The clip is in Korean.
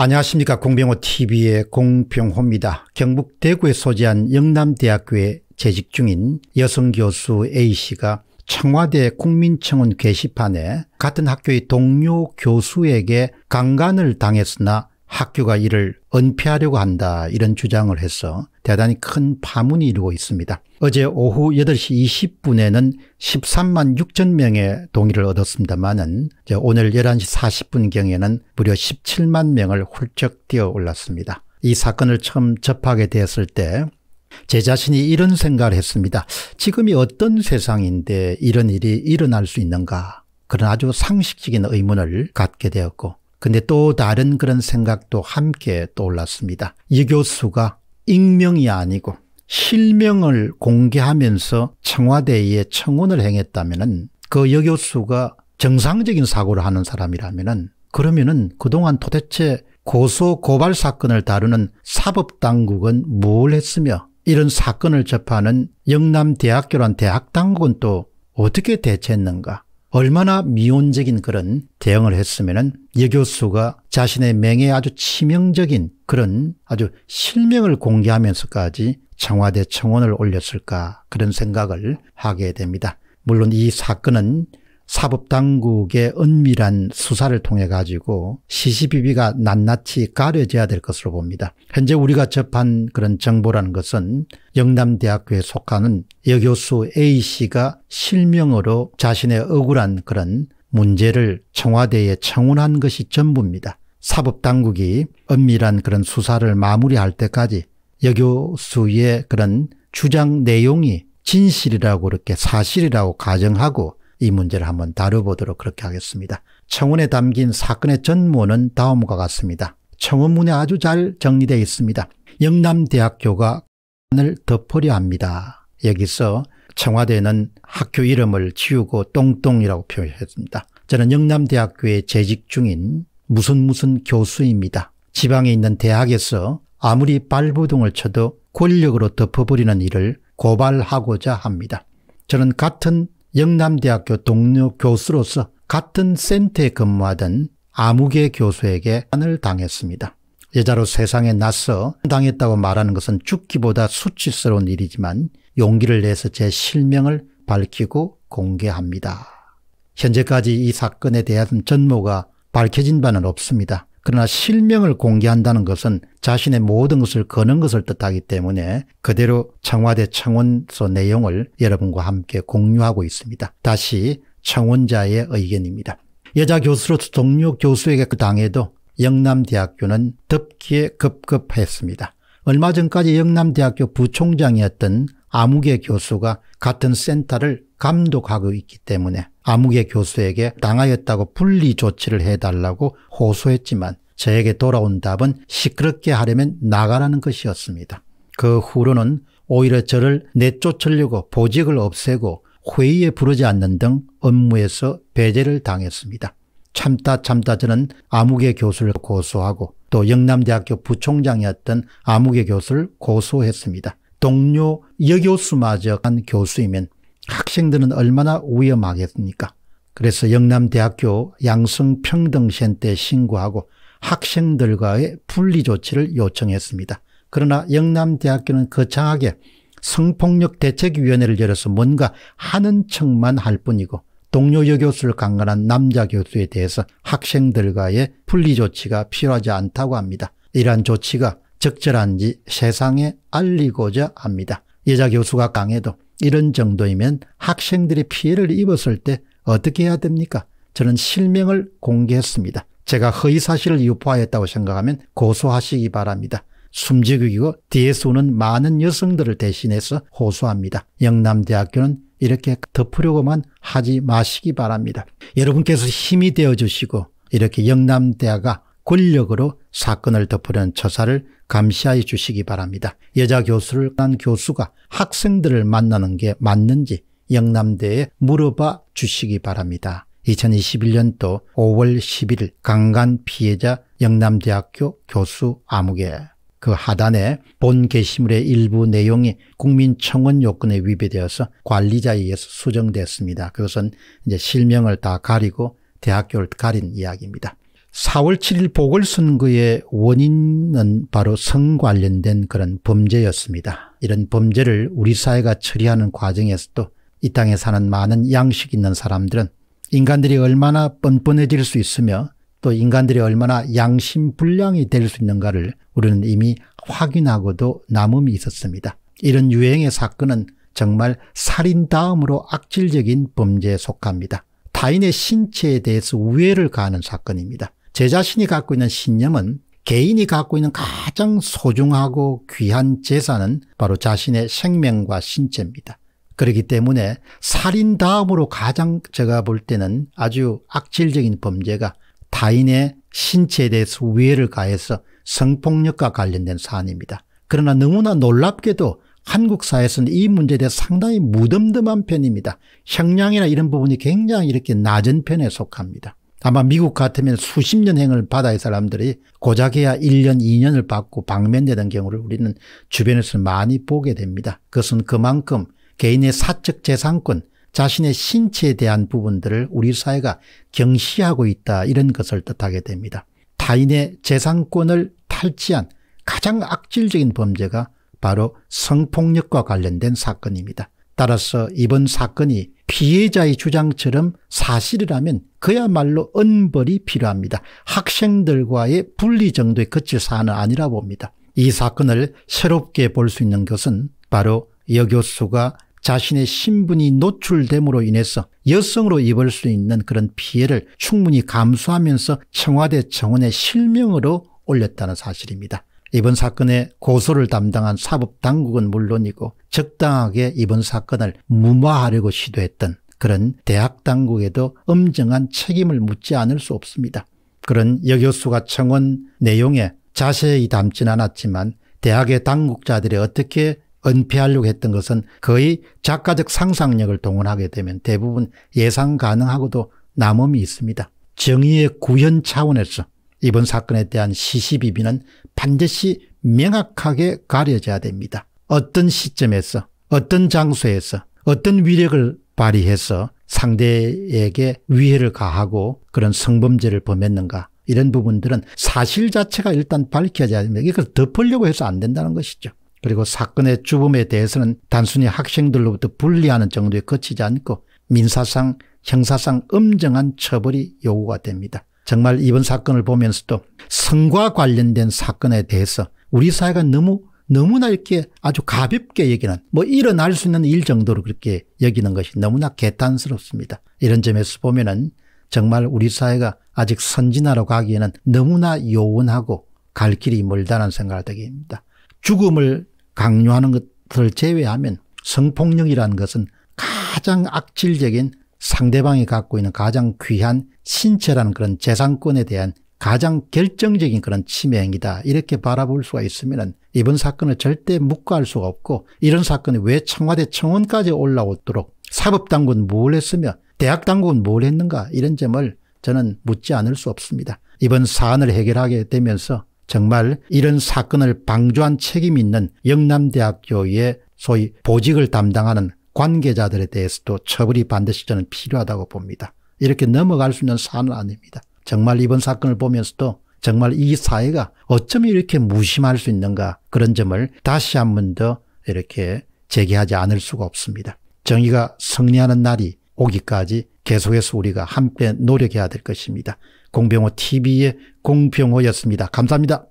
안녕하십니까 공병호TV의 공병호입니다. 경북 대구에 소재한 영남대학교에 재직 중인 여성교수 A씨가 청와대 국민청원 게시판에 같은 학교의 동료 교수에게 강간을 당했으나 학교가 이를 은폐하려고 한다 이런 주장을 해서 대단히 큰 파문이 이루고 있습니다. 어제 오후 8시 20분에는 13만 6천 명의 동의를 얻었습니다만은 오늘 11시 40분경에는 무려 17만 명을 훌쩍 뛰어 올랐습니다. 이 사건을 처음 접하게 되었을 때 제 자신이 이런 생각을 했습니다. 지금이 어떤 세상인데 이런 일이 일어날 수 있는가 그런 아주 상식적인 의문을 갖게 되었고 근데 또 다른 그런 생각도 함께 떠올랐습니다. 이 교수가 익명이 아니고 실명을 공개하면서 청와대에 청원을 행했다면 그 여교수가 정상적인 사고를 하는 사람이라면 그러면 그동안 도대체 고소 고발 사건을 다루는 사법당국은 뭘 했으며 이런 사건을 접하는 영남대학교란 대학당국은 또 어떻게 대처했는가 얼마나 미온적인 그런 대응을 했으면 여 교수가 자신의 맹에 아주 치명적인 그런 아주 실명을 공개하면서까지 청와대 청원을 올렸을까 그런 생각을 하게 됩니다. 물론 이 사건은 사법당국의 은밀한 수사를 통해 가지고 시시비비가 낱낱이 가려져야 될 것으로 봅니다. 현재 우리가 접한 그런 정보라는 것은 영남대학교에 속하는 여교수 A씨가 실명으로 자신의 억울한 그런 문제를 청와대에 청원한 것이 전부입니다. 사법당국이 은밀한 그런 수사를 마무리할 때까지 여교수의 그런 주장 내용이 진실이라고 이렇게 사실이라고 가정하고 이 문제를 한번 다뤄보도록 그렇게 하겠습니다. 청원에 담긴 사건의 전문은 다음과 같습니다. 청원문에 아주 잘 정리되어 있습니다. 영남대학교가 을 덮으려 합니다. 여기서 청와대는 학교 이름을 지우고 똥똥이라고 표현했습니다. 저는 영남대학교에 재직 중인 무슨 무슨 교수입니다. 지방에 있는 대학에서 아무리 발부둥을 쳐도 권력으로 덮어버리는 일을 고발하고자 합니다. 저는 같은 영남대학교 동료 교수로서 같은 센터에 근무하던 아무개 교수에게 안을 당했습니다. 여자로 세상에 나서 당했다고 말하는 것은 죽기보다 수치스러운 일이지만 용기를 내서 제 실명을 밝히고 공개합니다. 현재까지 이 사건에 대한 전모가 밝혀진 바는 없습니다. 그러나 실명을 공개한다는 것은 자신의 모든 것을 거는 것을 뜻하기 때문에 그대로 청와대 청원서 내용을 여러분과 함께 공유하고 있습니다. 다시 청원자의 의견입니다. 여자 교수로서 동료 교수에게 그당해도 영남대학교는 덮기에 급급했습니다. 얼마 전까지 영남대학교 부총장이었던 아무개 교수가 같은 센터를 감독하고 있기 때문에 암흑의 교수에게 당하였다고 분리 조치를 해달라고 호소했지만 저에게 돌아온 답은 시끄럽게 하려면 나가라는 것이었습니다. 그 후로는 오히려 저를 내쫓으려고 보직을 없애고 회의에 부르지 않는 등 업무에서 배제를 당했습니다. 참다 참다 저는 암흑의 교수를 고소하고 또 영남대학교 부총장이었던 암흑의 교수를 고소했습니다. 동료 여교수마저 한 교수이면 학생들은 얼마나 위험하겠습니까? 그래서 영남대학교 양성평등센터에 신고하고 학생들과의 분리조치를 요청했습니다. 그러나 영남대학교는 거창하게 성폭력 대책위원회를 열어서 뭔가 하는 척만 할 뿐이고 동료 여교수를 강간한 남자 교수에 대해서 학생들과의 분리조치가 필요하지 않다고 합니다. 이러한 조치가 적절한지 세상에 알리고자 합니다. 여자 교수가 강해도 이런 정도이면 학생들이 피해를 입었을 때 어떻게 해야 됩니까? 저는 실명을 공개했습니다. 제가 허위 사실을 유포하였다고 생각하면 고소하시기 바랍니다. 숨죽이고 뒤에서 는 많은 여성들을 대신해서 호소합니다. 영남대학교는 이렇게 덮으려고만 하지 마시기 바랍니다. 여러분께서 힘이 되어주시고 이렇게 영남대가 학 권력으로 사건을 덮으려는 처사를 감시하여 주시기 바랍니다. 여자 교수를 한 교수가 학생들을 만나는 게 맞는지 영남대에 물어봐 주시기 바랍니다. 2021년도 5월 11일 강간 피해자 영남대학교 교수 암흑에 그 하단에 본 게시물의 일부 내용이 국민청원 요건에 위배되어서 관리자에 의해서 수정됐습니다. 그것은 이제 실명을 다 가리고 대학교를 가린 이야기입니다. 4월 7일 보궐선거의 원인은 바로 성 관련된 그런 범죄였습니다. 이런 범죄를 우리 사회가 처리하는 과정에서도 이 땅에 사는 많은 양식 있는 사람들은 인간들이 얼마나 뻔뻔해질 수 있으며 또 인간들이 얼마나 양심불량이 될 수 있는가를 우리는 이미 확인하고도 남음이 있었습니다. 이런 유행의 사건은 정말 살인 다음으로 악질적인 범죄에 속합니다. 타인의 신체에 대해서 우애를 가하는 사건입니다. 제 자신이 갖고 있는 신념은 개인이 갖고 있는 가장 소중하고 귀한 재산은 바로 자신의 생명과 신체입니다. 그렇기 때문에 살인 다음으로 가장 제가 볼 때는 아주 악질적인 범죄가 타인의 신체에 대해서 위해를 가해서 성폭력과 관련된 사안입니다. 그러나 너무나 놀랍게도 한국 사회에서는 이 문제에 대해 상당히 무덤덤한 편입니다. 형량이나 이런 부분이 굉장히 이렇게 낮은 편에 속합니다. 아마 미국 같으면 수십 년행을 바다의 사람들이 고작해야 1년 2년을 받고 방면되는 경우를 우리는 주변에서 많이 보게 됩니다. 그것은 그만큼 개인의 사적 재산권 자신의 신체에 대한 부분들을 우리 사회가 경시하고 있다 이런 것을 뜻하게 됩니다. 타인의 재산권을 탈취한 가장 악질적인 범죄가 바로 성폭력과 관련된 사건입니다. 따라서 이번 사건이 피해자의 주장처럼 사실이라면 그야말로 은벌이 필요합니다. 학생들과의 분리 정도의 그칠 사안은 아니라 봅니다. 이 사건을 새롭게 볼 수 있는 것은 바로 여 교수가 자신의 신분이 노출됨으로 인해서 여성으로 입을 수 있는 그런 피해를 충분히 감수하면서 청와대 정원의 실명으로 올렸다는 사실입니다. 이번 사건의 고소를 담당한 사법당국은 물론이고 적당하게 이번 사건을 무마하려고 시도했던 그런 대학 당국에도 엄정한 책임을 묻지 않을 수 없습니다. 그런 여교수가 청원 내용에 자세히 담진 않았지만 대학의 당국자들이 어떻게 은폐하려고 했던 것은 거의 작가적 상상력을 동원하게 되면 대부분 예상 가능하고도 남음이 있습니다. 정의의 구현 차원에서 이번 사건에 대한 시시비비는 반드시 명확하게 가려져야 됩니다. 어떤 시점에서 어떤 장소에서 어떤 위력을 발휘해서 상대에게 위해를 가하고 그런 성범죄를 범했는가 이런 부분들은 사실 자체가 일단 밝혀져야 됩니다. 이걸 덮으려고 해서 안 된다는 것이죠. 그리고 사건의 주범에 대해서는 단순히 학생들로부터 분리하는 정도에 그치지 않고 민사상 형사상 엄정한 처벌이 요구가 됩니다. 정말 이번 사건을 보면서도 성과 관련된 사건에 대해서 우리 사회가 너무 너무나 이렇게 아주 가볍게 여기는 뭐 일어날 수 있는 일 정도로 그렇게 여기는 것이 너무나 개탄스럽습니다. 이런 점에서 보면은 정말 우리 사회가 아직 선진화로 가기에는 너무나 요원하고 갈 길이 멀다는 생각을 하게 됩니다. 죽음을 강요하는 것을 제외하면 성폭력이라는 것은 가장 악질적인 상대방이 갖고 있는 가장 귀한 신체라는 그런 재산권에 대한 가장 결정적인 그런 침해 행위다 이렇게 바라볼 수가 있으면 이번 사건을 절대 묵과할 수가 없고 이런 사건이 왜 청와대 청원까지 올라오도록 사법당국은 뭘 했으며 대학당국은 뭘 했는가 이런 점을 저는 묻지 않을 수 없습니다. 이번 사안을 해결하게 되면서 정말 이런 사건을 방조한 책임 있는 영남대학교의 소위 보직을 담당하는 관계자들에 대해서도 처벌이 반드시 저는 필요하다고 봅니다. 이렇게 넘어갈 수 있는 사안은 아닙니다. 정말 이번 사건을 보면서도 정말 이 사회가 어쩜 이렇게 무심할 수 있는가 그런 점을 다시 한 번 더 이렇게 제기하지 않을 수가 없습니다. 정의가 승리하는 날이 오기까지 계속해서 우리가 함께 노력해야 될 것입니다. 공병호 TV의 공병호였습니다. 감사합니다.